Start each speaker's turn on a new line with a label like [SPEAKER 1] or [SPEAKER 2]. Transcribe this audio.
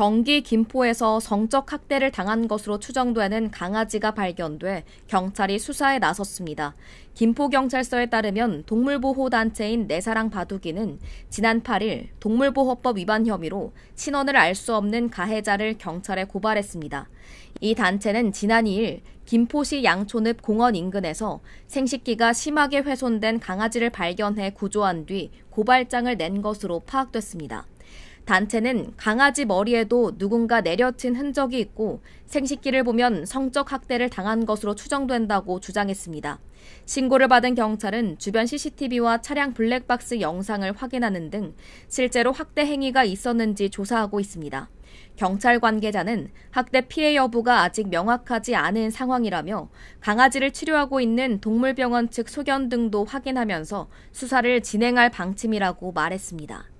[SPEAKER 1] 경기 김포에서 성적 학대를 당한 것으로 추정되는 강아지가 발견돼 경찰이 수사에 나섰습니다. 김포경찰서에 따르면 동물보호단체인 내사랑 바둑이는 지난 8일 동물보호법 위반 혐의로 신원을 알 수 없는 가해자를 경찰에 고발했습니다. 이 단체는 지난 2일 김포시 양촌읍 공원 인근에서 생식기가 심하게 훼손된 강아지를 발견해 구조한 뒤 고발장을 낸 것으로 파악됐습니다. 단체는 강아지 머리에도 누군가 내려친 흔적이 있고 생식기를 보면 성적 학대를 당한 것으로 추정된다고 주장했습니다. 신고를 받은 경찰은 주변 CCTV와 차량 블랙박스 영상을 확인하는 등 실제로 학대 행위가 있었는지 조사하고 있습니다. 경찰 관계자는 학대 피해 여부가 아직 명확하지 않은 상황이라며 강아지를 치료하고 있는 동물병원 측 소견 등도 확인하면서 수사를 진행할 방침이라고 말했습니다.